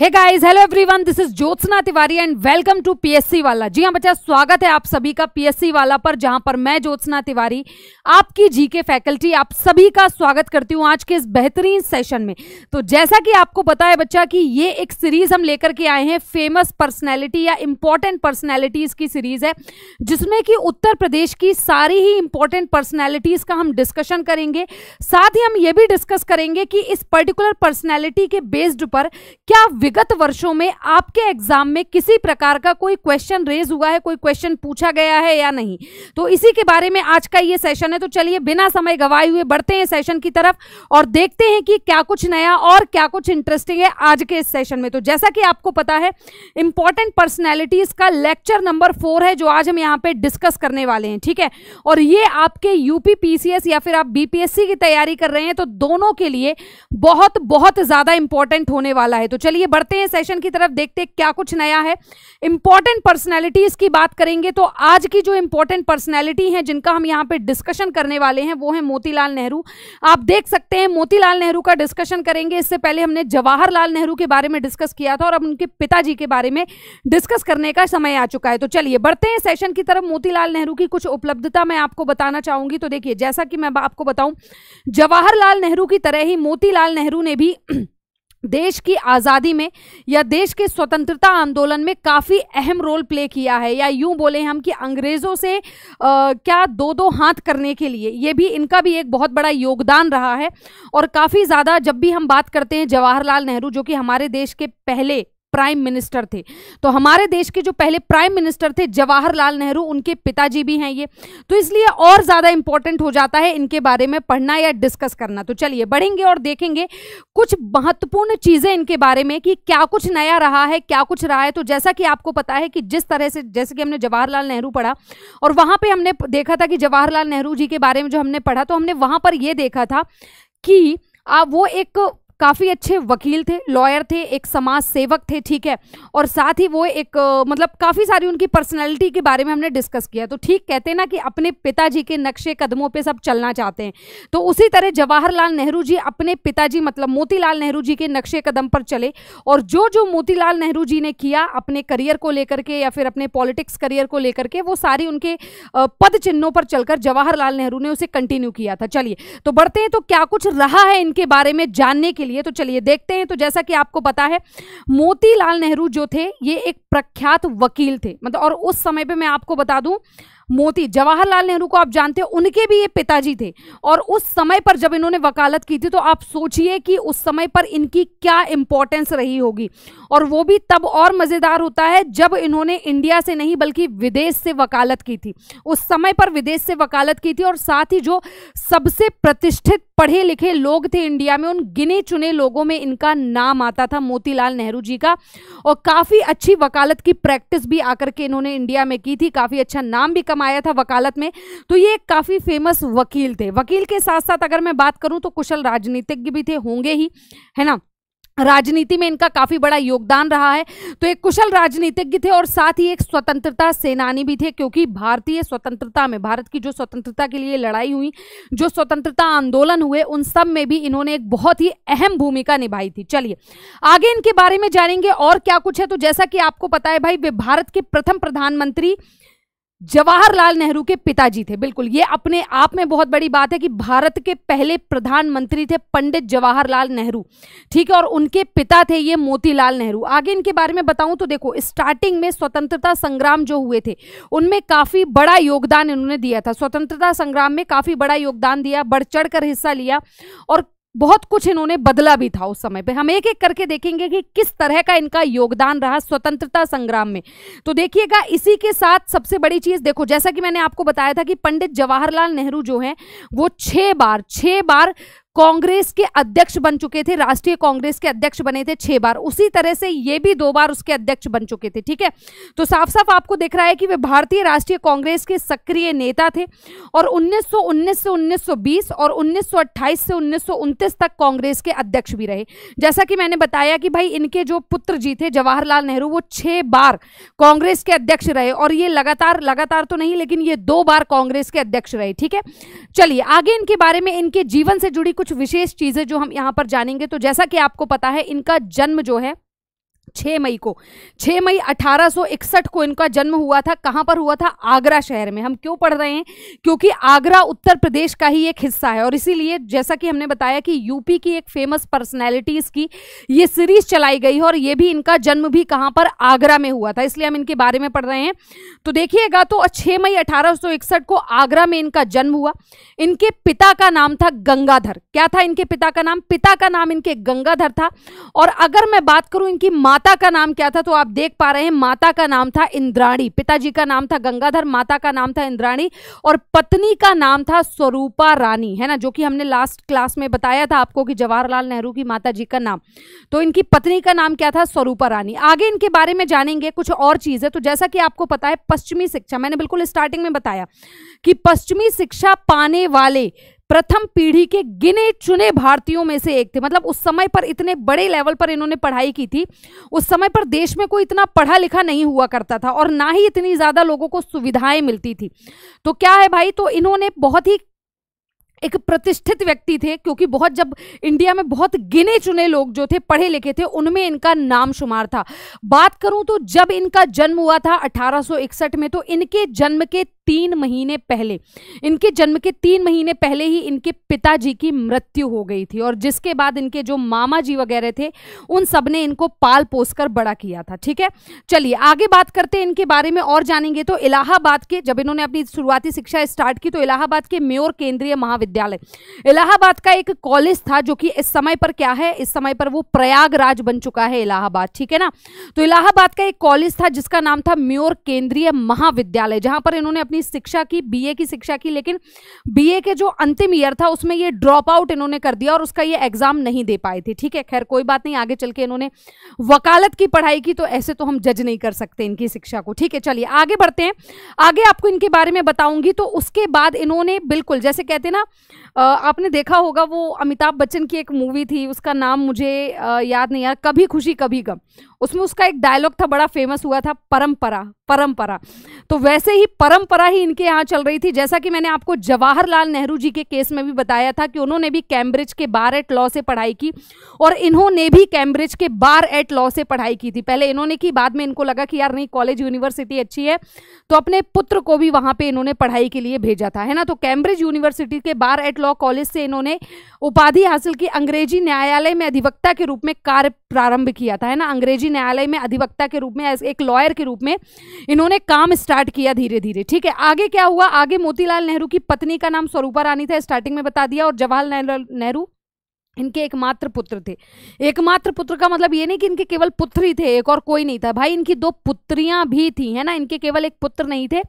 hey guys hello everyone this is Jyotsna Tiwari and welcome to PSC वाला जी हाँ बच्चा स्वागत है आप सभी का पीएससी वाला पर जहां पर मैं ज्योत्सना तिवारी आपकी जी के फैकल्टी आप सभी का स्वागत करती हूँ आज के इस बेहतरीन सेशन में तो जैसा कि आपको पता है बच्चा कि ये एक सीरीज हम लेकर के आए हैं फेमस पर्सनैलिटी या इम्पॉर्टेंट पर्सनैलिटीज की सीरीज है जिसमें कि उत्तर प्रदेश की सारी ही इम्पोर्टेंट पर्सनैलिटीज का हम डिस्कशन करेंगे साथ ही हम ये भी डिस्कस करेंगे कि इस पर्टिकुलर पर्सनैलिटी के बेस्ड पर क्या विगत वर्षों में आपके एग्जाम में किसी प्रकार का कोई क्वेश्चन रेज हुआ है कोई क्वेश्चन पूछा गया है या नहीं तो इसी के बारे में आज का ये सेशन है तो चलिए बिना समय गवाए हुए बढ़ते हैं सेशन की तरफ और देखते हैं कि क्या कुछ नया और क्या कुछ इंटरेस्टिंग है आज के इस सेशन में तो जैसा कि आपको पता है इंपॉर्टेंट पर्सनैलिटीज का लेक्चर नंबर फोर है जो आज हम यहाँ पे डिस्कस करने वाले हैं ठीक है और ये आपके यूपी पीसीएस या फिर आप बीपीएससी की तैयारी कर रहे हैं तो दोनों के लिए बहुत बहुत ज्यादा इंपॉर्टेंट होने वाला है तो चलिए बढ़ते हैं सेशन की तरफ देखते हैं क्या कुछ नया है इंपॉर्टेंट पर्सनैलिटीज की बात करेंगे तो आज की जो इंपॉर्टेंट पर्सनैलिटी हैं जिनका हम यहाँ पे डिस्कशन करने वाले हैं वो है मोतीलाल नेहरू आप देख सकते हैं मोतीलाल नेहरू का डिस्कशन करेंगे इससे पहले हमने जवाहरलाल नेहरू के बारे में डिस्कस किया था और अब उनके पिताजी के बारे में डिस्कस करने का समय आ चुका है तो चलिए बढ़ते हैं सेशन की तरफ मोतीलाल नेहरू की कुछ उपलब्धता मैं आपको बताना चाहूंगी तो देखिए जैसा कि मैं आपको बताऊं जवाहरलाल नेहरू की तरह ही मोतीलाल नेहरू ने भी देश की आज़ादी में या देश के स्वतंत्रता आंदोलन में काफ़ी अहम रोल प्ले किया है या यूं बोले हम कि अंग्रेज़ों से आ, क्या दो दो हाथ करने के लिए ये भी इनका भी एक बहुत बड़ा योगदान रहा है और काफ़ी ज़्यादा जब भी हम बात करते हैं जवाहरलाल नेहरू जो कि हमारे देश के पहले प्राइम मिनिस्टर थे तो हमारे देश के जो पहले प्राइम मिनिस्टर थे जवाहरलाल नेहरू उनके पिताजी भी हैं ये तो इसलिए और ज़्यादा इंपॉर्टेंट हो जाता है इनके बारे में पढ़ना या डिस्कस करना तो चलिए बढ़ेंगे और देखेंगे कुछ महत्वपूर्ण चीज़ें इनके बारे में कि क्या कुछ नया रहा है क्या कुछ रहा है तो जैसा कि आपको पता है कि जिस तरह से जैसे कि हमने जवाहरलाल नेहरू पढ़ा और वहां पर हमने देखा था कि जवाहरलाल नेहरू जी के बारे में जो हमने पढ़ा तो हमने वहां पर यह देखा था कि आ, वो एक काफ़ी अच्छे वकील थे लॉयर थे एक समाज सेवक थे ठीक है और साथ ही वो एक मतलब काफ़ी सारी उनकी पर्सनैलिटी के बारे में हमने डिस्कस किया तो ठीक कहते हैं ना कि अपने पिताजी के नक्शे कदमों पे सब चलना चाहते हैं तो उसी तरह जवाहरलाल नेहरू जी अपने पिताजी मतलब मोतीलाल नेहरू जी के नक्शे कदम पर चले और जो जो मोतीलाल नेहरू जी ने किया अपने करियर को लेकर के या फिर अपने पॉलिटिक्स करियर को लेकर के वो सारी उनके पद चिन्हों पर चलकर जवाहरलाल नेहरू ने उसे कंटिन्यू किया था चलिए तो बढ़ते हैं तो क्या कुछ रहा है इनके बारे में जानने के लिए तो चलिए देखते हैं तो जैसा कि आपको पता है मोतीलाल नेहरू जो थे ये एक प्रख्यात वकील थे मतलब और उस समय पे मैं आपको बता दूं मोती जवाहरलाल नेहरू को आप जानते हो उनके भी ये पिताजी थे और उस समय पर जब इन्होंने वकालत की थी तो आप सोचिए कि उस समय पर इनकी क्या इंपॉर्टेंस रही होगी और वो भी तब और मज़ेदार होता है जब इन्होंने इंडिया से नहीं बल्कि विदेश से वकालत की थी उस समय पर विदेश से वकालत की थी और साथ ही जो सबसे प्रतिष्ठित पढ़े लिखे लोग थे इंडिया में उन गिने चुने लोगों में इनका नाम आता था मोतीलाल नेहरू जी का और काफ़ी अच्छी वकालत की प्रैक्टिस भी आकर के इन्होंने इंडिया में की थी काफ़ी अच्छा नाम भी कमाया था वकालत में तो ये काफ़ी फेमस वकील थे वकील के साथ साथ अगर मैं बात करूँ तो कुशल राजनीतिज्ञ भी थे होंगे ही है ना राजनीति में इनका काफ़ी बड़ा योगदान रहा है तो एक कुशल राजनीतिज्ञ थे और साथ ही एक स्वतंत्रता सेनानी भी थे क्योंकि भारतीय स्वतंत्रता में भारत की जो स्वतंत्रता के लिए लड़ाई हुई जो स्वतंत्रता आंदोलन हुए उन सब में भी इन्होंने एक बहुत ही अहम भूमिका निभाई थी चलिए आगे इनके बारे में जानेंगे और क्या कुछ है तो जैसा कि आपको पता है भाई वे भारत के प्रथम प्रधानमंत्री जवाहरलाल नेहरू के पिताजी थे बिल्कुल ये अपने आप में बहुत बड़ी बात है कि भारत के पहले प्रधानमंत्री थे पंडित जवाहरलाल नेहरू ठीक है और उनके पिता थे ये मोतीलाल नेहरू आगे इनके बारे में बताऊं तो देखो स्टार्टिंग में स्वतंत्रता संग्राम जो हुए थे उनमें काफ़ी बड़ा योगदान इन्होंने दिया था स्वतंत्रता संग्राम में काफ़ी बड़ा योगदान दिया बढ़ चढ़ हिस्सा लिया और बहुत कुछ इन्होंने बदला भी था उस समय पे हम एक एक करके देखेंगे कि किस तरह का इनका योगदान रहा स्वतंत्रता संग्राम में तो देखिएगा इसी के साथ सबसे बड़ी चीज देखो जैसा कि मैंने आपको बताया था कि पंडित जवाहरलाल नेहरू जो है वो छह बार छह बार कांग्रेस के अध्यक्ष बन चुके थे राष्ट्रीय कांग्रेस के अध्यक्ष बने थे छह बार उसी तरह से ये भी दो बार उसके अध्यक्ष बन चुके थे ठीक है तो साफ साफ आपको दिख रहा है कि वे भारतीय राष्ट्रीय कांग्रेस के सक्रिय नेता थे और 1919 से 1920 और 1928 से उन्नीस तक कांग्रेस के अध्यक्ष भी रहे जैसा कि मैंने बताया कि भाई इनके जो पुत्र जी थे जवाहरलाल नेहरू वो छह बार कांग्रेस के अध्यक्ष रहे और ये लगातार लगातार तो नहीं लेकिन ये दो बार कांग्रेस के अध्यक्ष रहे ठीक है चलिए आगे इनके बारे में इनके जीवन से जुड़ी कुछ कुछ विशेष चीज़ें जो हम यहाँ पर जानेंगे तो जैसा कि आपको पता है इनका जन्म जो है छह मई को छह मई 1861 को इनका जन्म हुआ था कहां पर हुआ था आगरा शहर में हम क्यों पढ़ रहे हैं क्योंकि आगरा उत्तर प्रदेश का ही एक हिस्सा है और इसीलिए जैसा कि हमने बताया कि यूपी की एक फेमस पर्सनैलिटीज़ की ये सीरीज चलाई गई है और ये भी इनका जन्म भी कहां पर आगरा में हुआ था इसलिए हम इनके बारे में पढ़ रहे हैं तो देखिएगा तो छह मई अठारह को आगरा में इनका जन्म हुआ इनके पिता का नाम था गंगाधर क्या था इनके पिता का नाम पिता का नाम इनके गंगाधर था और अगर मैं बात करूं इनकी माँ माता का नाम क्या था तो आप देख पा रहे हैं माता का नाम था इंद्राणी पिताजी का नाम था गंगाधर माता का नाम था इंद्राणी और पत्नी का नाम था स्वरूपा रानी है ना जो कि हमने लास्ट क्लास में बताया था आपको कि जवाहरलाल नेहरू की माता जी का नाम तो इनकी पत्नी का नाम क्या था स्वरूपा रानी आगे इनके बारे में जानेंगे कुछ और चीज़ है तो जैसा कि आपको पता है पश्चिमी शिक्षा मैंने बिल्कुल स्टार्टिंग में बताया कि पश्चिमी शिक्षा पाने वाले प्रथम पीढ़ी के गिने चुने भारतीयों में से एक थे मतलब उस समय पर इतने बड़े लेवल पर इन्होंने पढ़ाई की थी उस समय पर देश में कोई इतना पढ़ा लिखा नहीं हुआ करता था और ना ही इतनी ज़्यादा लोगों को सुविधाएं मिलती थी तो क्या है भाई तो इन्होंने बहुत ही एक प्रतिष्ठित व्यक्ति थे क्योंकि बहुत जब इंडिया में बहुत गिने चुने लोग जो थे पढ़े लिखे थे उनमें इनका नाम शुमार था बात करूं तो जब इनका जन्म हुआ था 1861 में तो इनके जन्म के तीन महीने पहले इनके जन्म के तीन महीने पहले ही इनके पिताजी की मृत्यु हो गई थी और जिसके बाद इनके जो मामा जी वगैरह थे उन सब ने इनको पाल पोस कर बड़ा किया था ठीक है चलिए आगे बात करते हैं इनके बारे में और जानेंगे तो इलाहाबाद के जब इन्होंने अपनी शुरुआती शिक्षा स्टार्ट की तो इलाहाबाद के मेयर केंद्रीय महाविद्यालय इलाहाबाद का एक कॉलेज था जो कि इस समय पर क्या है इस समय पर वो प्रयागराज बन चुका है इलाहाबाद ठीक है ना तो इलाहाबाद का एक कॉलेज था जिसका नाम था म्योर केंद्रीय महाविद्यालय जहां पर इन्होंने अपनी अपनी शिक्षा की बीए की शिक्षा की लेकिन बीए के जो अंतिम ईयर था उसमें ये ड्रॉप आउट इन्होंने कर दिया और उसका ये एग्जाम नहीं दे पाए थे ठीक है खैर कोई बात नहीं आगे चल के इन्होंने वकालत की पढ़ाई की तो ऐसे तो हम जज नहीं कर सकते इनकी शिक्षा को ठीक है चलिए आगे बढ़ते हैं आगे आपको इनके बारे में बताऊंगी तो उसके बाद इन्होंने बिल्कुल जैसे कहते ना आपने देखा होगा वो अमिताभ बच्चन की एक मूवी थी उसका नाम मुझे याद नहीं यार कभी खुशी कभी गम उसमें उसका एक डायलॉग था बड़ा फेमस हुआ था परंपरा परंपरा तो वैसे ही परंपरा ही इनके यहाँ चल रही थी जैसा कि मैंने आपको जवाहरलाल नेहरू जी के केस में भी बताया था कि उन्होंने भी कैम्ब्रिज के बार एट लॉ से पढ़ाई की और इन्होंने भी कैम्ब्रिज के बार एट लॉ से पढ़ाई की थी पहले इन्होंने की बाद में इनको लगा कि यार नहीं कॉलेज यूनिवर्सिटी अच्छी है तो अपने पुत्र को भी वहाँ पर इन्होंने पढ़ाई के लिए भेजा था है ना तो कैम्ब्रिज यूनिवर्सिटी के बार एट लॉ कॉलेज से इन्होंने उपाधि हासिल की अंग्रेजी न्यायालय में अधिवक्ता के रूप में कार्य प्रारंभ किया था है ना अंग्रेजी निजी न्यायालय में अधिवक्ता के रूप में एक लॉयर के रूप में इन्होंने काम स्टार्ट किया धीरे धीरे ठीक है आगे क्या हुआ आगे मोतीलाल नेहरू की पत्नी का नाम स्वरूपा रानी था स्टार्टिंग में बता दिया और जवाहरलाल नेहरू इनके एकमात्र पुत्र थे एकमात्र पुत्र का मतलब ये नहीं कि इनके केवल पुत्र ही थे एक और कोई नहीं था भाई इनकी दो पुत्रियां भी थी है ना इनके केवल एक पुत्र नहीं थे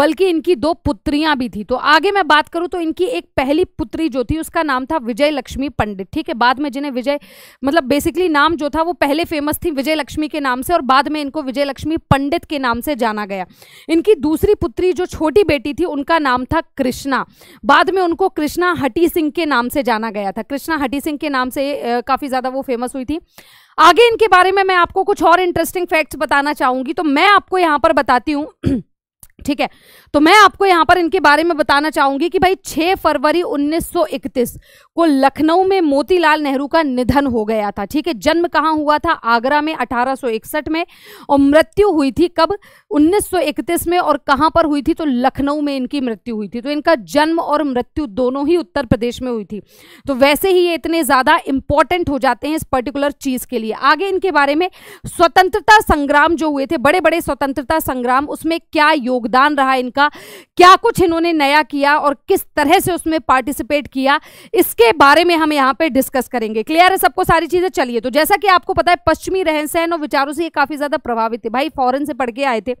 बल्कि इनकी दो पुत्रियां भी थी तो आगे मैं बात करूं तो इनकी एक पहली पुत्री जो थी उसका नाम था विजय लक्ष्मी पंडित ठीक है बाद में जिन्हें विजय मतलब बेसिकली नाम जो था वो पहले फेमस थी विजय लक्ष्मी के नाम से और बाद में इनको विजय लक्ष्मी पंडित के नाम से जाना गया इनकी दूसरी पुत्री जो छोटी बेटी थी उनका नाम था कृष्णा बाद में उनको कृष्णा हटी सिंह के नाम से जाना गया था कृष्णा हटी हनी सिंह के नाम से काफ़ी ज़्यादा वो फेमस हुई थी आगे इनके बारे में मैं आपको कुछ और इंटरेस्टिंग फैक्ट्स बताना चाहूंगी तो मैं आपको यहाँ पर बताती हूँ ठीक है तो मैं आपको यहां पर इनके बारे में बताना चाहूंगी कि भाई 6 फरवरी 1931 को लखनऊ में मोतीलाल नेहरू का निधन हो गया था ठीक है जन्म कहां हुआ था आगरा में 1861 में और मृत्यु हुई थी कब 1931 में और कहां पर हुई थी तो लखनऊ में इनकी मृत्यु हुई थी तो इनका जन्म और मृत्यु दोनों ही उत्तर प्रदेश में हुई थी तो वैसे ही ये इतने ज़्यादा इंपॉर्टेंट हो जाते हैं इस पर्टिकुलर चीज़ के लिए आगे इनके बारे में स्वतंत्रता संग्राम जो हुए थे बड़े बड़े स्वतंत्रता संग्राम उसमें क्या योग योगदान रहा इनका क्या कुछ इन्होंने नया किया और किस तरह से उसमें पार्टिसिपेट किया इसके बारे में हम यहाँ पे डिस्कस करेंगे क्लियर है सबको सारी चीजें चलिए तो जैसा कि आपको पता है पश्चिमी रहन सहन और विचारों से ये काफी ज्यादा प्रभावित है भाई फॉरन से पढ़ के आए थे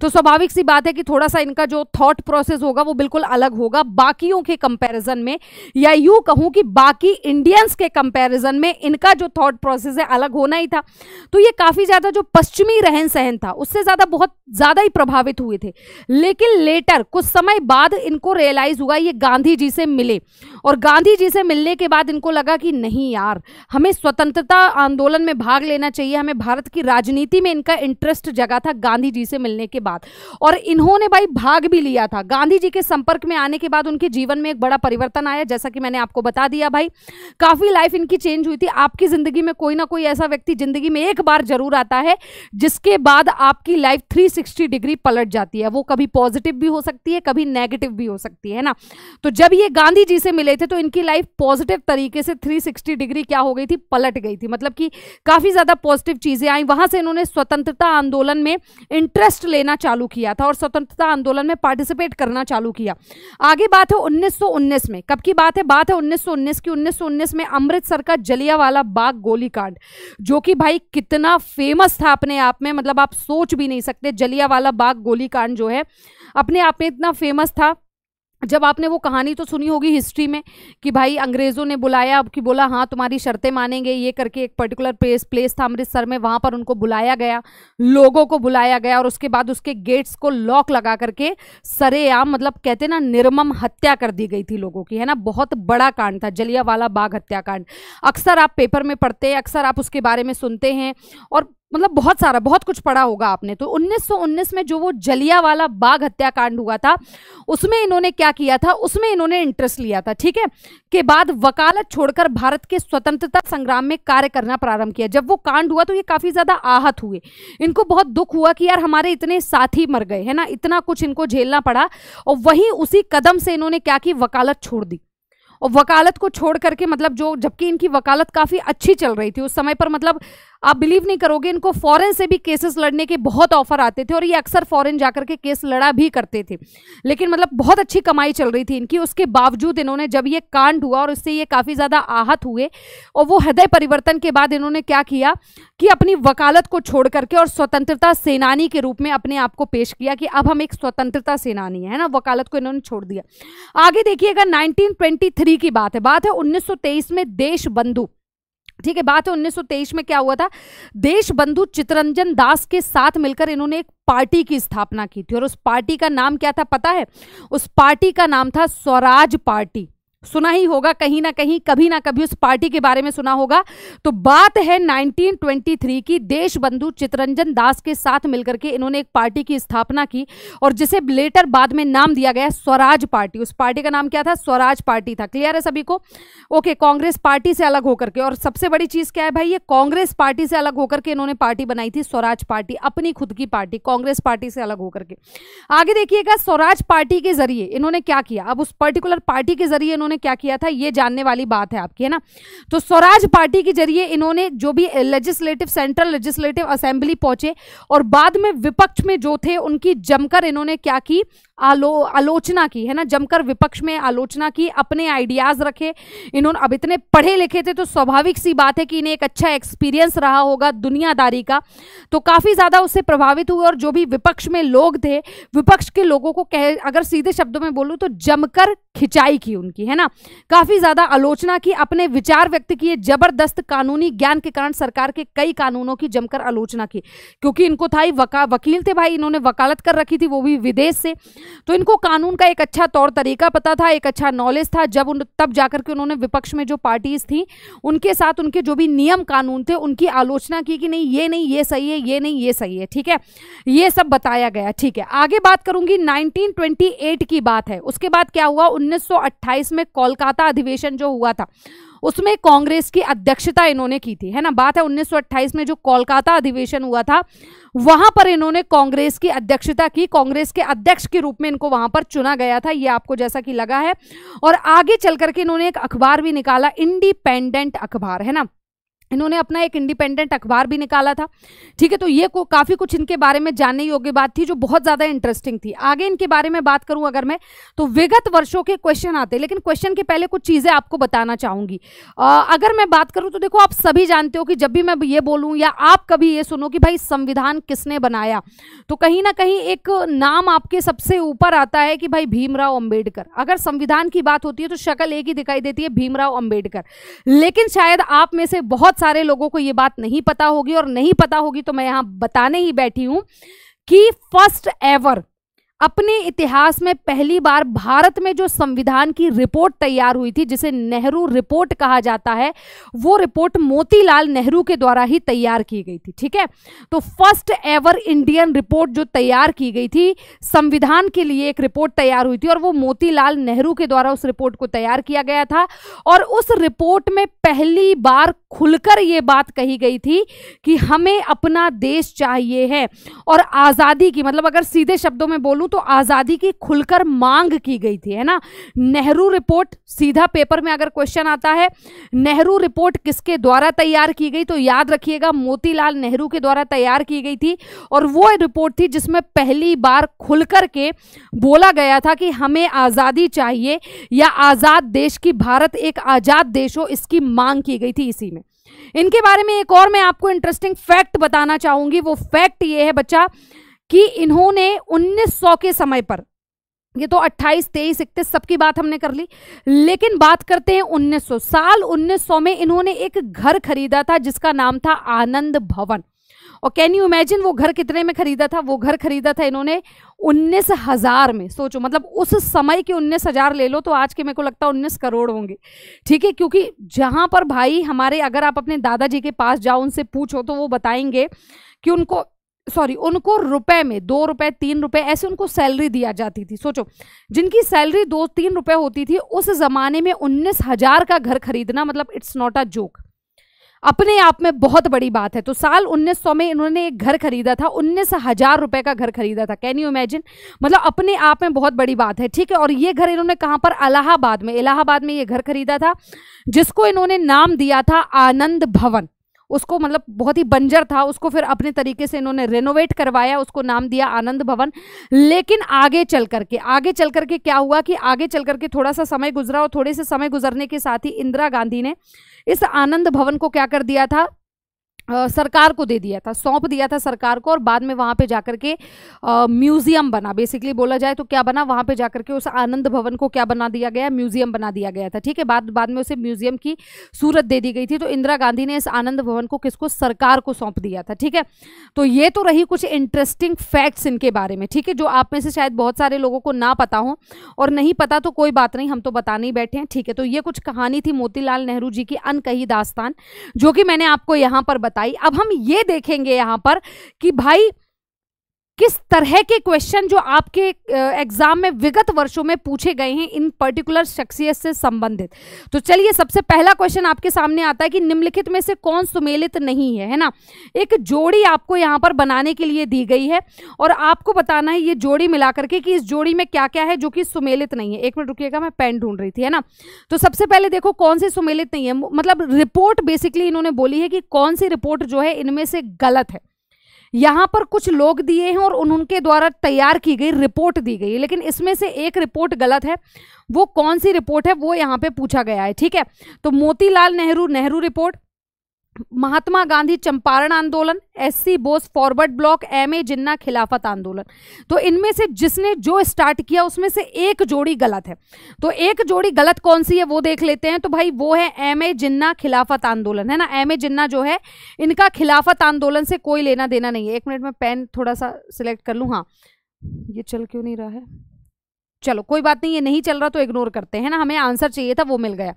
तो स्वाभाविक सी बात है कि थोड़ा सा इनका जो थॉट प्रोसेस होगा वो बिल्कुल अलग होगा बाकियों के कंपैरिजन में या यू कहूं कि बाकी इंडियंस के कंपैरिजन में इनका जो थॉट प्रोसेस है अलग होना ही था तो ये काफी ज्यादा जो पश्चिमी रहन सहन था उससे ज्यादा बहुत ज्यादा ही प्रभावित हुए थे लेकिन लेटर कुछ समय बाद इनको रियलाइज हुआ ये गांधी जी से मिले और गांधी जी से मिलने के बाद इनको लगा कि नहीं यार हमें स्वतंत्रता आंदोलन में भाग लेना चाहिए हमें भारत की राजनीति में इनका इंटरेस्ट जगा था गांधी जी से मिलने के बाद और इन्होंने भाई भाग भी लिया था गांधी जी के संपर्क में आने के बाद उनके जीवन में एक बड़ा परिवर्तन आया जैसा कि मैंने आपको बता दिया भाई काफ़ी लाइफ इनकी चेंज हुई थी आपकी ज़िंदगी में कोई ना कोई ऐसा व्यक्ति ज़िंदगी में एक बार जरूर आता है जिसके बाद आपकी लाइफ थ्री डिग्री पलट जाती है वो कभी पॉजिटिव भी हो सकती है कभी नेगेटिव भी हो सकती है ना तो जब ये गांधी जी से मिले थे तो इनकी लाइफ पॉजिटिव तरीके से 360 डिग्री क्या हो गई थी पलट गई थी मतलब कि काफ़ी ज़्यादा पॉजिटिव चीज़ें आई वहां से इन्होंने स्वतंत्रता आंदोलन में इंटरेस्ट लेना चालू किया था और स्वतंत्रता आंदोलन में पार्टिसिपेट करना चालू किया आगे बात है उन्नीस में कब की बात है बात है उन्नीस की उन्नीस में अमृतसर का जलियावाला बाग गोलीकांड जो कि भाई कितना फेमस था अपने आप में मतलब आप सोच भी नहीं सकते जलियावाला बाग गोलीकांड जो है अपने आप में इतना फेमस था जब आपने वो कहानी तो सुनी होगी हिस्ट्री में कि भाई अंग्रेज़ों ने बुलाया कि बोला हाँ तुम्हारी शर्तें मानेंगे ये करके एक पर्टिकुलर प्लेस प्लेस था अमृतसर में वहाँ पर उनको बुलाया गया लोगों को बुलाया गया और उसके बाद उसके गेट्स को लॉक लगा करके सरेआम मतलब कहते ना निर्मम हत्या कर दी गई थी लोगों की है ना बहुत बड़ा कांड था जलियावाला बाग हत्याकांड अक्सर आप पेपर में पढ़ते हैं अक्सर आप उसके बारे में सुनते हैं और मतलब बहुत सारा बहुत कुछ पढ़ा होगा आपने तो 1919 में जो वो जलिया वाला बाघ हत्याकांड हुआ था उसमें इन्होंने क्या किया था उसमें इन्होंने इंटरेस्ट लिया था ठीक है के बाद वकालत छोड़कर भारत के स्वतंत्रता संग्राम में कार्य करना प्रारंभ किया जब वो कांड हुआ तो ये काफी ज्यादा आहत हुए इनको बहुत दुख हुआ कि यार हमारे इतने साथी मर गए है ना इतना कुछ इनको झेलना पड़ा और वही उसी कदम से इन्होंने क्या की वकालत छोड़ दी और वकालत को छोड़ करके मतलब जो जबकि इनकी वकालत काफ़ी अच्छी चल रही थी उस समय पर मतलब आप बिलीव नहीं करोगे इनको फॉरेन से भी केसेस लड़ने के बहुत ऑफर आते थे और ये अक्सर फॉरेन जाकर के केस लड़ा भी करते थे लेकिन मतलब बहुत अच्छी कमाई चल रही थी इनकी उसके बावजूद इन्होंने जब ये कांड हुआ और इससे ये काफ़ी ज़्यादा आहत हुए और वो हृदय परिवर्तन के बाद इन्होंने क्या किया कि अपनी वकालत को छोड़ करके और स्वतंत्रता सेनानी के रूप में अपने आप को पेश किया कि अब हम एक स्वतंत्रता सेनानी है ना वकालत को इन्होंने छोड़ दिया आगे देखिएगा नाइनटीन की बात है बात है उन्नीस में देश बंधु ठीक है बात है उन्नीस में क्या हुआ था देश बंधु चितरंजन दास के साथ मिलकर इन्होंने एक पार्टी की स्थापना की थी और उस पार्टी का नाम क्या था पता है उस पार्टी का नाम था स्वराज पार्टी सुना ही होगा कहीं ना कहीं कभी ना कभी उस पार्टी के बारे में सुना होगा तो बात है 1923 की देश बंधु चितरंजन दास के साथ मिलकर के इन्होंने एक पार्टी की स्थापना की और जिसे लेटर बाद में नाम दिया गया स्वराज पार्टी उस पार्टी का नाम क्या था स्वराज पार्टी था क्लियर है सभी को ओके कांग्रेस पार्टी से अलग होकर के और सबसे बड़ी चीज क्या है भाई ये कांग्रेस पार्टी से अलग होकर के इन्होंने पार्टी बनाई थी स्वराज पार्टी अपनी खुद की पार्टी कांग्रेस पार्टी से अलग होकर के आगे देखिएगा स्वराज पार्टी के जरिए इन्होंने क्या किया अब उस पर्टिकुलर पार्टी के जरिए इन्होंने में क्या किया था ये जानने वाली बात है आपकी है ना तो स्वराज पार्टी के जरिए इन्होंने जो भी लेजिस्लेटिव सेंट्रल लेजिस्लेटिव असेंबली पहुंचे और बाद में विपक्ष में जो थे उनकी जमकर इन्होंने क्या की आलो आलोचना की है ना जमकर विपक्ष में आलोचना की अपने आइडियाज रखे इन्होंने अब इतने पढ़े लिखे थे तो स्वाभाविक सी बात है कि इन्हें एक अच्छा एक्सपीरियंस रहा होगा दुनियादारी का तो काफ़ी ज़्यादा उससे प्रभावित हुए और जो भी विपक्ष में लोग थे विपक्ष के लोगों को कह अगर सीधे शब्दों में बोलूँ तो जमकर खिंचाई की उनकी है है ना काफी ज्यादा आलोचना की अपने विचार व्यक्त किए जबरदस्त कानूनी ज्ञान के कारण सरकार के कई कानूनों की जमकर आलोचना की क्योंकि इनको था वका, वकील थे भाई इन्होंने वकालत कर रखी थी वो भी विदेश से तो इनको कानून का एक अच्छा तौर तरीका पता था एक अच्छा नॉलेज था जब उन तब जाकर के उन्होंने विपक्ष में जो पार्टीज थी उनके साथ उनके जो भी नियम कानून थे उनकी आलोचना की कि नहीं ये नहीं ये सही है ये नहीं ये सही है ठीक है ये सब बताया गया ठीक है आगे बात करूंगी नाइनटीन की बात है उसके बाद क्या हुआ उन्नीस में कोलकाता अधिवेशन जो हुआ था उसमें कांग्रेस की अध्यक्षता इन्होंने की थी है ना बात है 1928 में जो कोलकाता अधिवेशन हुआ था वहां पर इन्होंने कांग्रेस की अध्यक्षता की कांग्रेस के अध्यक्ष के रूप में इनको वहां पर चुना गया था ये आपको जैसा कि लगा है और आगे चलकर के इन्होंने एक अखबार भी निकाला इंडिपेंडेंट अखबार है ना इन्होंने अपना एक इंडिपेंडेंट अखबार भी निकाला था ठीक है तो ये को काफ़ी कुछ इनके बारे में जानने योग्य बात थी जो बहुत ज़्यादा इंटरेस्टिंग थी आगे इनके बारे में बात करूं अगर मैं तो विगत वर्षों के क्वेश्चन आते लेकिन क्वेश्चन के पहले कुछ चीज़ें आपको बताना चाहूँगी अगर मैं बात करूँ तो देखो आप सभी जानते हो कि जब भी मैं ये बोलूँ या आप कभी ये सुनो कि भाई संविधान किसने बनाया तो कहीं ना कहीं एक नाम आपके सबसे ऊपर आता है कि भाई भीमराव अम्बेडकर अगर संविधान की बात होती है तो शक्ल एक ही दिखाई देती है भीमराव अम्बेडकर लेकिन शायद आप में से बहुत बहुत सारे लोगों को ये बात नहीं पता होगी और नहीं पता होगी तो मैं यहाँ बताने ही बैठी हूँ कि फर्स्ट एवर अपने इतिहास में पहली बार भारत में जो संविधान की रिपोर्ट तैयार हुई थी जिसे नेहरू रिपोर्ट कहा जाता है वो रिपोर्ट मोतीलाल नेहरू के द्वारा ही तैयार की गई थी ठीक है तो फर्स्ट एवर इंडियन रिपोर्ट जो तैयार की गई थी संविधान के लिए एक रिपोर्ट तैयार हुई थी और वो मोतीलाल नेहरू के द्वारा उस रिपोर्ट को तैयार किया गया था और उस रिपोर्ट में पहली बार खुलकर ये बात कही गई थी कि हमें अपना देश चाहिए है और आज़ादी की मतलब अगर सीधे शब्दों में बोलूँ करूं तो आज़ादी की खुलकर मांग की गई थी है ना नेहरू रिपोर्ट सीधा पेपर में अगर क्वेश्चन आता है नेहरू रिपोर्ट किसके द्वारा तैयार की गई तो याद रखिएगा मोतीलाल नेहरू के द्वारा तैयार की गई थी और वो रिपोर्ट थी जिसमें पहली बार खुलकर के बोला गया था कि हमें आज़ादी चाहिए या आज़ाद देश की भारत एक आज़ाद देश हो इसकी मांग की गई थी इसी में इनके बारे में एक और मैं आपको इंटरेस्टिंग फैक्ट बताना चाहूंगी वो फैक्ट ये है बच्चा कि इन्होंने 1900 के समय पर ये तो 28, 23, इकतीस सबकी बात हमने कर ली लेकिन बात करते हैं 1900 साल 1900 में इन्होंने एक घर खरीदा था जिसका नाम था आनंद भवन और कैन यू इमेजिन वो घर कितने में खरीदा था वो घर खरीदा था इन्होंने उन्नीस हजार में सोचो मतलब उस समय के उन्नीस हजार ले लो तो आज के मेरे को लगता है उन्नीस करोड़ होंगे ठीक है क्योंकि जहां पर भाई हमारे अगर आप अपने दादाजी के पास जाओ उनसे पूछो तो वो बताएंगे कि उनको सॉरी उनको रुपए में दो रुपए तीन रुपए ऐसे उनको सैलरी दिया जाती थी सोचो जिनकी सैलरी दो तीन रुपए होती थी उस जमाने में उन्नीस हजार का घर खरीदना मतलब इट्स नॉट अ जोक अपने आप में बहुत बड़ी बात है तो साल 1900 में इन्होंने एक घर खरीदा था उन्नीस हजार रुपए का घर खरीदा था कैन यू इमेजिन मतलब अपने आप में बहुत बड़ी बात है ठीक है और ये घर इन्होंने कहां पर अलाहाबाद में इलाहाबाद में ये घर खरीदा था जिसको इन्होंने नाम दिया था आनंद भवन उसको मतलब बहुत ही बंजर था उसको फिर अपने तरीके से इन्होंने रेनोवेट करवाया उसको नाम दिया आनंद भवन लेकिन आगे चल करके आगे चल करके क्या हुआ कि आगे चल करके थोड़ा सा समय गुजरा और थोड़े से समय गुजरने के साथ ही इंदिरा गांधी ने इस आनंद भवन को क्या कर दिया था सरकार को दे दिया था सौंप दिया था सरकार को और बाद में वहाँ पे जाकर के म्यूजियम बना बेसिकली बोला जाए तो क्या बना वहाँ पे जाकर के उस आनंद भवन को क्या बना दिया गया म्यूजियम बना दिया गया था ठीक है बाद बाद में उसे म्यूजियम की सूरत दे दी गई थी तो इंदिरा गांधी ने इस आनंद भवन को किसको सरकार को सौंप दिया था ठीक है तो ये तो रही कुछ इंटरेस्टिंग फैक्ट्स इनके बारे में ठीक है जो आप में से शायद बहुत सारे लोगों को ना पता हो और नहीं पता तो कोई बात नहीं हम तो बताने ही बैठे हैं ठीक है तो ये कुछ कहानी थी मोतीलाल नेहरू जी की अनकही दास्तान जो कि मैंने आपको यहाँ पर बताई अब हम ये देखेंगे यहाँ पर कि भाई किस तरह के क्वेश्चन जो आपके एग्जाम में विगत वर्षों में पूछे गए हैं इन पर्टिकुलर शख्सियत से संबंधित तो चलिए सबसे पहला क्वेश्चन आपके सामने आता है कि निम्नलिखित में से कौन सुमेलित नहीं है है ना एक जोड़ी आपको यहाँ पर बनाने के लिए दी गई है और आपको बताना है ये जोड़ी मिला करके कि इस जोड़ी में क्या क्या है जो कि सुमेलित नहीं है एक मिनट रुकिएगा मैं पेन ढूंढ रही थी है ना तो सबसे पहले देखो कौन सी सुमेलित नहीं है मतलब रिपोर्ट बेसिकली इन्होंने बोली है कि कौन सी रिपोर्ट जो है इनमें से गलत है यहाँ पर कुछ लोग दिए हैं और उन उनके द्वारा तैयार की गई रिपोर्ट दी गई है लेकिन इसमें से एक रिपोर्ट गलत है वो कौन सी रिपोर्ट है वो यहाँ पे पूछा गया है ठीक है तो मोतीलाल नेहरू नेहरू रिपोर्ट महात्मा गांधी चंपारण आंदोलन SC Bose Forward Bloc M A Jinnah खिलाफत आंदोलन तो इनमें से जिसने जो स्टार्ट किया उसमें से एक जोड़ी गलत है तो एक जोड़ी गलत कौन सी है वो देख लेते हैं तो भाई वो है एम ए जिन्ना खिलाफत आंदोलन है ना एम ए जिन्ना जो है इनका खिलाफत आंदोलन से कोई लेना देना नहीं है एक मिनट में पेन थोड़ा सा सिलेक्ट कर लूँ हाँ ये चल क्यों नहीं रहा है चलो कोई बात नहीं ये नहीं चल रहा तो इग्नोर करते हैं ना हमें आंसर चाहिए था वो मिल गया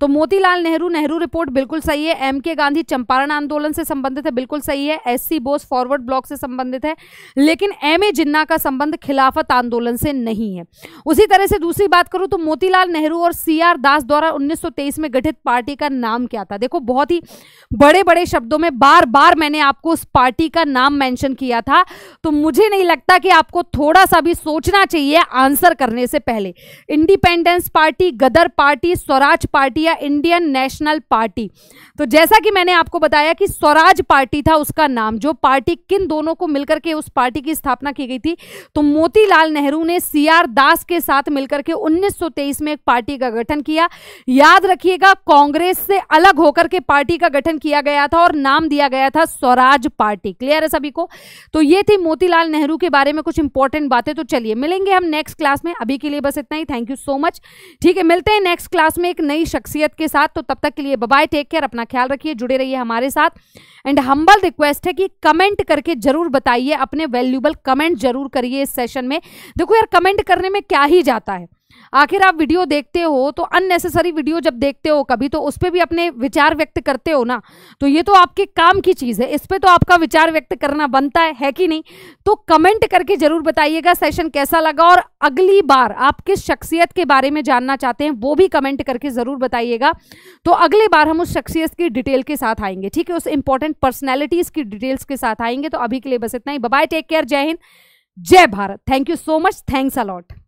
तो मोतीलाल नेहरू नेहरू रिपोर्ट बिल्कुल सही है एम के गांधी चंपारण आंदोलन से संबंधित है बिल्कुल सही है S C Bose Forward Bloc से संबंधित है लेकिन एम ए जिन्ना का संबंध खिलाफत आंदोलन से नहीं है उसी तरह से दूसरी बात करूं तो मोतीलाल नेहरू और सी आर दास द्वारा उन्नीस में गठित पार्टी का नाम क्या था देखो बहुत ही बड़े बड़े शब्दों में बार बार मैंने आपको उस पार्टी का नाम मैंशन किया था तो मुझे नहीं लगता कि आपको थोड़ा सा भी सोचना चाहिए आंसर कर करने से पहले Independence Party Ghadar Party Swaraj Party या इंडियन नेशनल पार्टी तो जैसा कि मैंने आपको बताया कि स्वराज पार्टी था उसका नाम जो पार्टी किन दोनों को मिलकर के उस पार्टी की स्थापना की गई थी तो मोतीलाल नेहरू ने सी आर दास के साथ मिलकर के उन्नीस में एक पार्टी का गठन किया याद रखिएगा कांग्रेस से अलग होकर के पार्टी का गठन किया गया था और नाम दिया गया था स्वराज पार्टी क्लियर है सभी को तो ये थी मोतीलाल नेहरू के बारे में कुछ इंपॉर्टेंट बातें तो चलिए मिलेंगे हम नेक्स्ट क्लास में में अभी के लिए बस इतना ही थैंक यू सो मच ठीक है मिलते हैं नेक्स्ट क्लास में एक नई शख्सियत के साथ तो तब तक के लिए बाय टेक केयर अपना ख्याल रखिए जुड़े रहिए हमारे साथ एंड हम्बल रिक्वेस्ट है कि कमेंट करके जरूर बताइए अपने वैल्यूबल कमेंट जरूर करिए इस सेशन में देखो यार कमेंट करने में क्या ही जाता है आखिर आप वीडियो देखते हो तो अननेसेसरी वीडियो जब देखते हो कभी तो उस पर भी अपने विचार व्यक्त करते हो ना तो ये तो आपके काम की चीज़ है इस पर तो आपका विचार व्यक्त करना बनता है, है कि नहीं तो कमेंट करके ज़रूर बताइएगा सेशन कैसा लगा और अगली बार आप किस शख्सियत के बारे में जानना चाहते हैं वो भी कमेंट करके ज़रूर बताइएगा तो अगली बार हम उस शख्सियत की डिटेल के साथ आएंगे ठीक है उस इंपॉर्टेंट पर्सनैलिटीज़ की डिटेल्स के साथ आएंगे तो अभी के लिए बस इतना ही बबाई टेक केयर जय हिंद जय Bharat thank you so much thanks allot